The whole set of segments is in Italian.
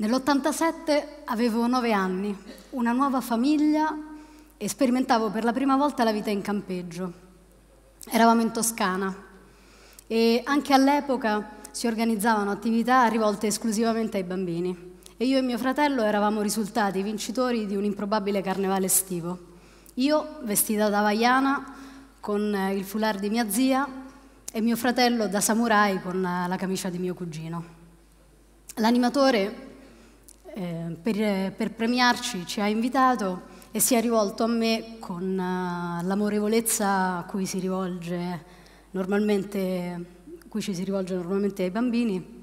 Nell'87 avevo nove anni, una nuova famiglia e sperimentavo per la prima volta la vita in campeggio. Eravamo in Toscana e anche all'epoca si organizzavano attività rivolte esclusivamente ai bambini e io e mio fratello eravamo risultati vincitori di un improbabile carnevale estivo. Io, vestita da vaiana, con eh, il foulard di mia zia e mio fratello da samurai con eh, la camicia di mio cugino. L'animatore eh, per, per, premiarci ci ha invitato e si è rivolto a me con uh, eh, l'amorevolezza a cui si rivolge normalmente, cui ci si rivolge normalmente ai bambini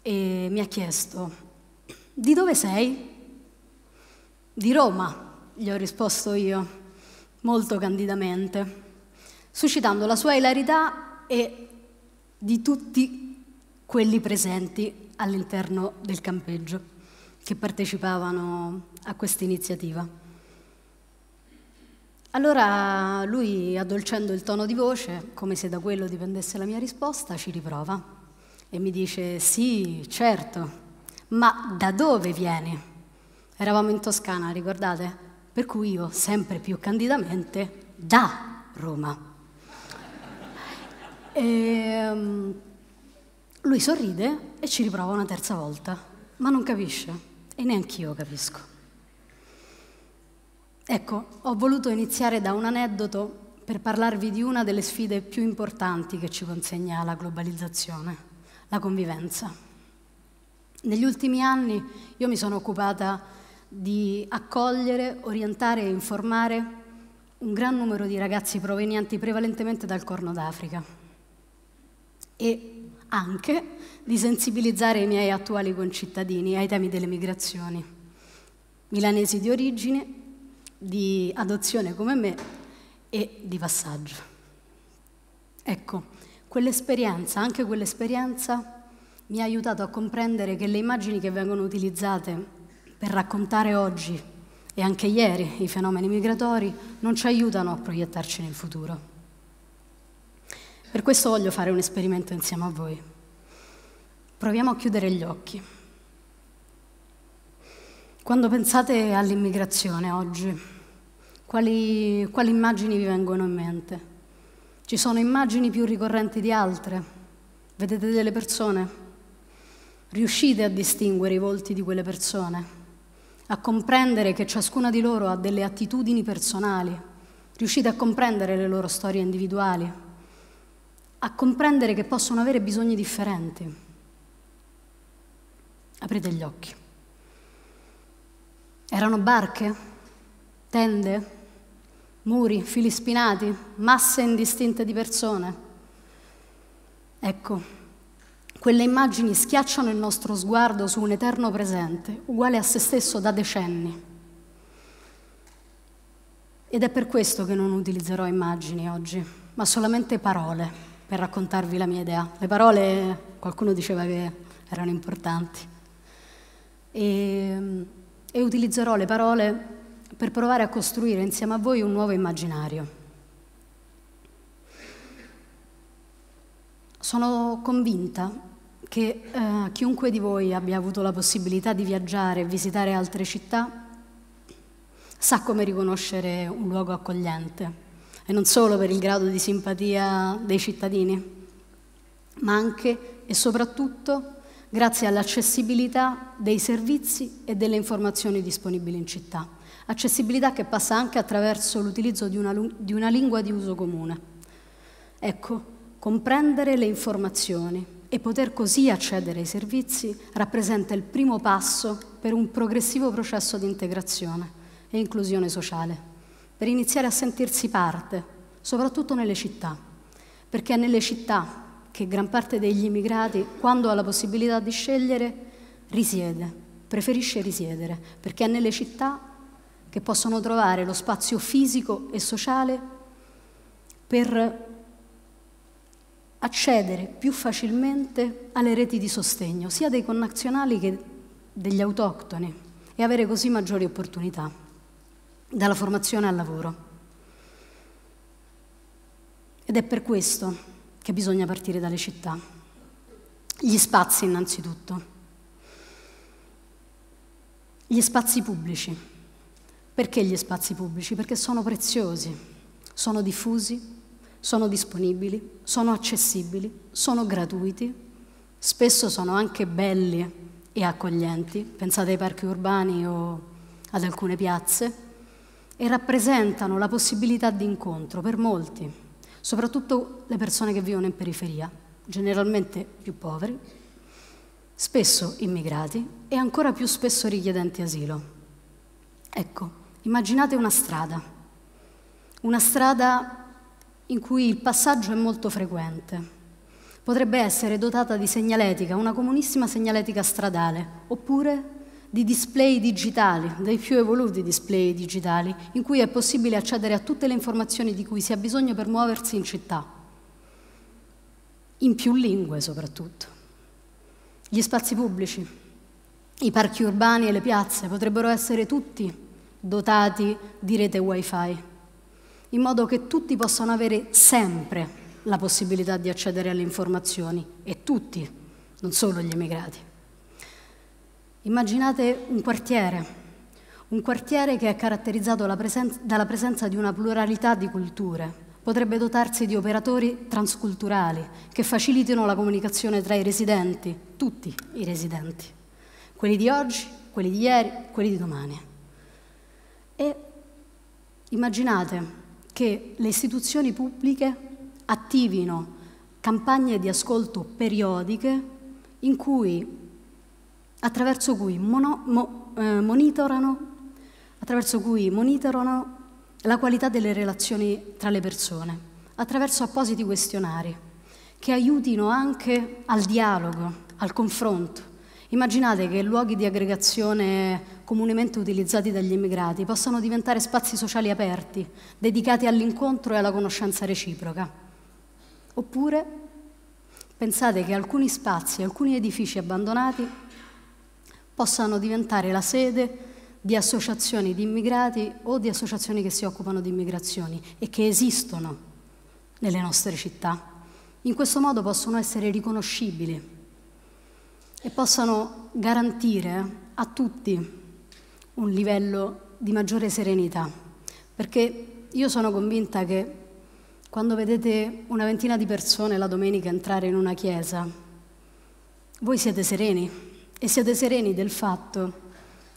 e mi ha chiesto di dove sei? Di Roma, gli ho risposto io, molto candidamente, suscitando la sua ilarità e di tutti quelli presenti all'interno del campeggio che partecipavano a questa iniziativa. Allora lui, addolcendo il tono di voce, come se da quello dipendesse la mia risposta, ci riprova e mi dice sì, certo, ma da dove vieni? Eravamo in Toscana, ricordate? Per cui io, sempre più candidamente, da Roma. E, ehm, lui sorride e ci riprova una terza volta, ma non capisce e neanche io capisco. Ecco, ho voluto iniziare da un aneddoto per parlarvi di una delle sfide più importanti che ci consegna la globalizzazione, la convivenza. Negli ultimi anni io mi sono occupata di accogliere, orientare e informare un gran numero di ragazzi provenienti prevalentemente dal Corno d'Africa. E anche di sensibilizzare i miei attuali concittadini ai temi delle migrazioni. Milanesi di origine, di adozione come me e di passaggio. Ecco, quell'esperienza, anche quell'esperienza, mi ha aiutato a comprendere che le immagini che vengono utilizzate per raccontare oggi e anche ieri i fenomeni migratori non ci aiutano a proiettarci nel futuro. Per questo voglio fare un esperimento insieme a voi. Proviamo a chiudere gli occhi. Quando pensate all'immigrazione oggi, quali, quali immagini vi vengono in mente? Ci sono immagini più ricorrenti di altre? Vedete delle persone? Riuscite a distinguere i volti di quelle persone? A comprendere che ciascuna di loro ha delle attitudini personali? Riuscite a comprendere le loro storie individuali? a comprendere che possono avere bisogni differenti. Aprite gli occhi. Erano barche, tende, muri, fili spinati, masse indistinte di persone. Ecco, quelle immagini schiacciano il nostro sguardo su un eterno presente, uguale a se stesso da decenni. Ed è per questo che non utilizzerò immagini oggi, ma solamente parole per raccontarvi la mia idea. Le parole, qualcuno diceva che erano importanti. E, e utilizzerò le parole per provare a costruire insieme a voi un nuovo immaginario. Sono convinta che eh, chiunque di voi abbia avuto la possibilità di viaggiare e visitare altre città sa come riconoscere un luogo accogliente e non solo per il grado di simpatia dei cittadini, ma anche e soprattutto grazie all'accessibilità dei servizi e delle informazioni disponibili in città. Accessibilità che passa anche attraverso l'utilizzo di, di una, lingua di uso comune. Ecco, comprendere le informazioni e poter così accedere ai servizi rappresenta il primo passo per un progressivo processo di integrazione e inclusione sociale per iniziare a sentirsi parte, soprattutto nelle città, perché è nelle città che gran parte degli immigrati, quando ha la possibilità di scegliere, risiede, preferisce risiedere, perché è nelle città che possono trovare lo spazio fisico e sociale per accedere più facilmente alle reti di sostegno, sia dei connazionali che degli autoctoni, e avere così maggiori opportunità dalla formazione al lavoro. Ed è per questo che bisogna partire dalle città, gli spazi innanzitutto, gli spazi pubblici. Perché gli spazi pubblici? Perché sono preziosi, sono diffusi, sono disponibili, sono accessibili, sono gratuiti, spesso sono anche belli e accoglienti, pensate ai parchi urbani o ad alcune piazze, e rappresentano la possibilità di incontro per molti, soprattutto le persone che vivono in periferia, generalmente più poveri, spesso immigrati e ancora più spesso richiedenti asilo. Ecco, immaginate una strada, una strada in cui il passaggio è molto frequente. Potrebbe essere dotata di segnaletica, una comunissima segnaletica stradale, oppure di display digitali, dei più evoluti display digitali, in cui è possibile accedere a tutte le informazioni di cui si ha bisogno per muoversi in città, in più lingue soprattutto. Gli spazi pubblici, i parchi urbani e le piazze potrebbero essere tutti dotati di rete wifi, in modo che tutti possano avere sempre la possibilità di accedere alle informazioni e tutti, non solo gli emigrati. Immaginate un quartiere, un quartiere che è caratterizzato dalla presenza di una pluralità di culture. Potrebbe dotarsi di operatori transculturali che facilitino la comunicazione tra i residenti, tutti i residenti, quelli di oggi, quelli di ieri, quelli di domani. E immaginate che le istituzioni pubbliche attivino campagne di ascolto periodiche in cui attraverso cui mono, mo, eh, monitorano, attraverso cui monitorano la qualità delle relazioni tra le persone, attraverso appositi questionari che aiutino anche al dialogo, al confronto. Immaginate che luoghi di aggregazione comunemente utilizzati dagli immigrati possano diventare spazi sociali aperti, dedicati all'incontro e alla conoscenza reciproca. Oppure pensate che alcuni spazi, alcuni edifici abbandonati possano diventare la sede di associazioni di immigrati o di associazioni che si occupano di immigrazioni e che esistono nelle nostre città. In questo modo possono essere riconoscibili e possano garantire a tutti un livello di maggiore serenità, perché io sono convinta che quando vedete una ventina di persone la domenica entrare in una chiesa, voi siete sereni, e siate sereni del fatto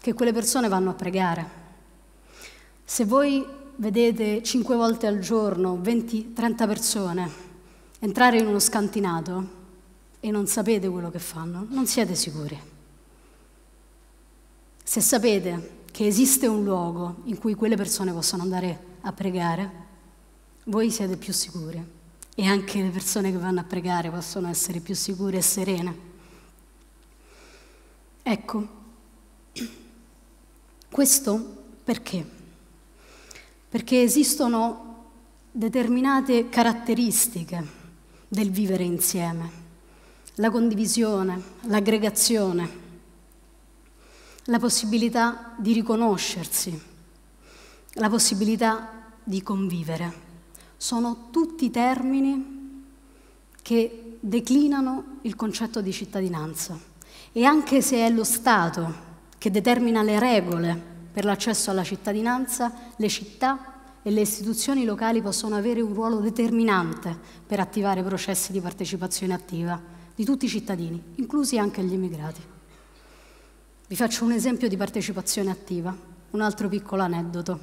che quelle persone vanno a pregare. Se voi vedete 5 volte al giorno 20, 30 persone entrare in uno scantinato e non sapete quello che fanno, non siete sicuri. Se sapete che esiste un luogo in cui quelle persone possono andare a pregare, voi siete più sicuri e anche le persone che vanno a pregare possono essere più sicure e serene. Ecco, questo perché? Perché esistono determinate caratteristiche del vivere insieme, la condivisione, l'aggregazione, la possibilità di riconoscersi, la possibilità di convivere. Sono tutti termini che declinano il concetto di cittadinanza e anche se è lo Stato che determina le regole per l'accesso alla cittadinanza, le città e le istituzioni locali possono avere un ruolo determinante per attivare processi di partecipazione attiva di tutti i cittadini, inclusi anche gli immigrati. Vi faccio un esempio di partecipazione attiva, un altro piccolo aneddoto.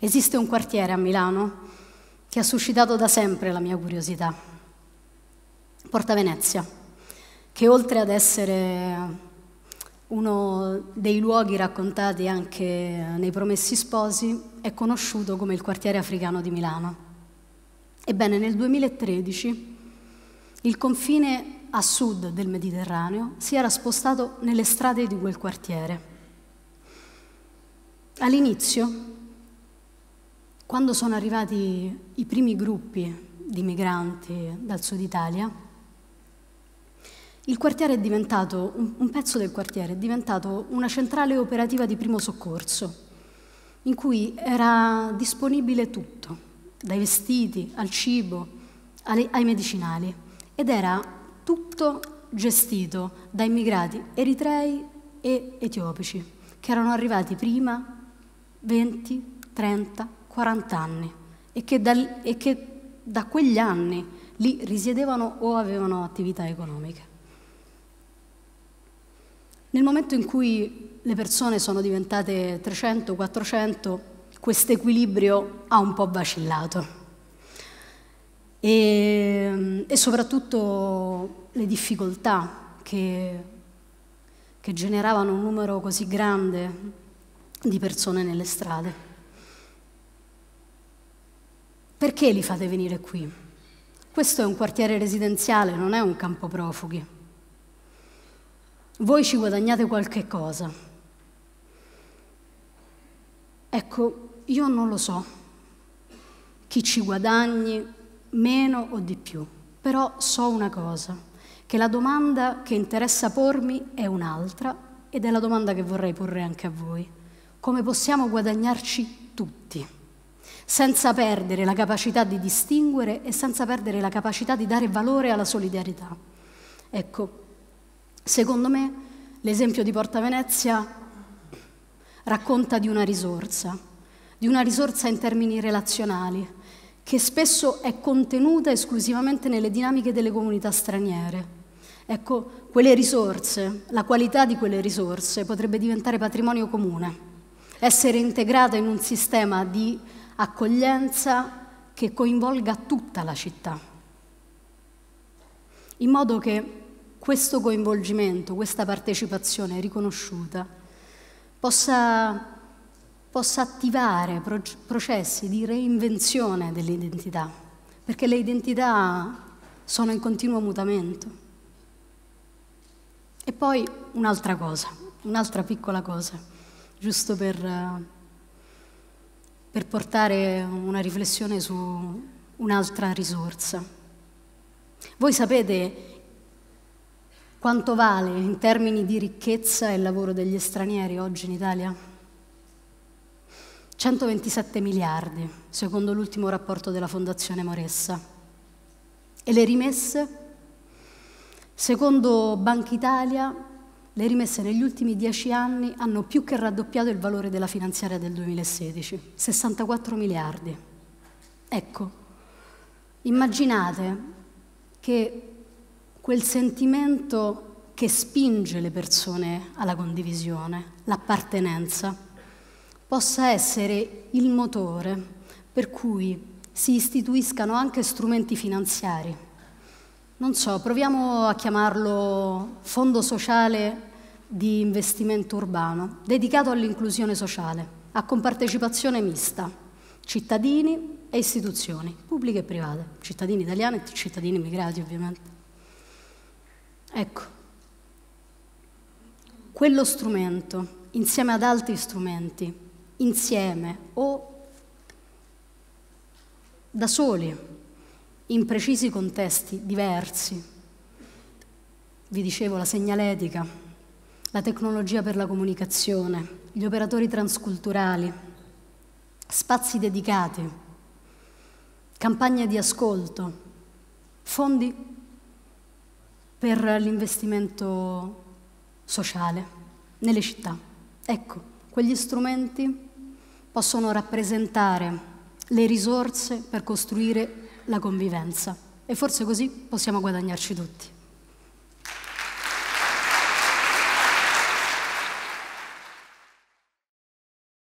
Esiste un quartiere a Milano che ha suscitato da sempre la mia curiosità, Porta Venezia che oltre ad essere uno dei luoghi raccontati anche nei Promessi Sposi, è conosciuto come il quartiere africano di Milano. Ebbene, nel 2013 il confine a sud del Mediterraneo si era spostato nelle strade di quel quartiere. All'inizio, quando sono arrivati i primi gruppi di migranti dal sud Italia, il quartiere è diventato, un pezzo del quartiere è diventato una centrale operativa di primo soccorso, in cui era disponibile tutto, dai vestiti al cibo, ai medicinali, ed era tutto gestito da immigrati eritrei e etiopici, che erano arrivati prima 20, 30, 40 anni e che, dal, e che da quegli anni lì risiedevano o avevano attività economiche. Nel momento in cui le persone sono diventate 300, 400, questo equilibrio ha un po' vacillato. E, ehm, e, soprattutto le difficoltà che, che generavano un numero così grande di persone nelle strade. Perché li fate venire qui? Questo è un quartiere residenziale, non è un campo profughi voi ci guadagnate qualche cosa. Ecco, io non lo so chi ci guadagni meno o di più, però so una cosa, che la domanda che interessa pormi è un'altra ed è la domanda che vorrei porre anche a voi. Come possiamo guadagnarci tutti, senza perdere la capacità di distinguere e senza perdere la capacità di dare valore alla solidarietà? Ecco, Secondo me l'esempio di Porta Venezia racconta di una risorsa, di una risorsa in termini relazionali, che spesso è contenuta esclusivamente nelle dinamiche delle comunità straniere. Ecco, quelle risorse, la qualità di quelle risorse potrebbe diventare patrimonio comune, essere integrata in un sistema di accoglienza che coinvolga tutta la città, in modo che questo coinvolgimento, questa partecipazione riconosciuta possa, possa attivare processi di reinvenzione dell'identità, perché le identità sono in continuo mutamento. E poi un'altra cosa, un'altra piccola cosa, giusto per, per portare una riflessione su un'altra risorsa. Voi sapete quanto vale in termini di ricchezza il lavoro degli stranieri oggi in Italia? 127 miliardi, secondo l'ultimo rapporto della Fondazione Moressa. E le rimesse? Secondo Banca Italia, le rimesse negli ultimi dieci anni hanno più che raddoppiato il valore della finanziaria del 2016, 64 miliardi. Ecco, immaginate che quel sentimento che spinge le persone alla condivisione, l'appartenenza, possa essere il motore per cui si istituiscano anche strumenti finanziari. Non so, proviamo a chiamarlo Fondo Sociale di Investimento Urbano, dedicato all'inclusione sociale, a compartecipazione mista, cittadini e istituzioni, pubbliche e private, cittadini italiani e cittadini immigrati ovviamente. Ecco, quello strumento, insieme ad altri strumenti, insieme o da soli, in precisi contesti diversi. Vi dicevo la segnaletica, la tecnologia per la comunicazione, gli operatori transculturali, spazi dedicati, campagne di ascolto, fondi per l'investimento sociale nelle città. Ecco, quegli strumenti possono rappresentare le risorse per costruire la convivenza e forse così possiamo guadagnarci tutti.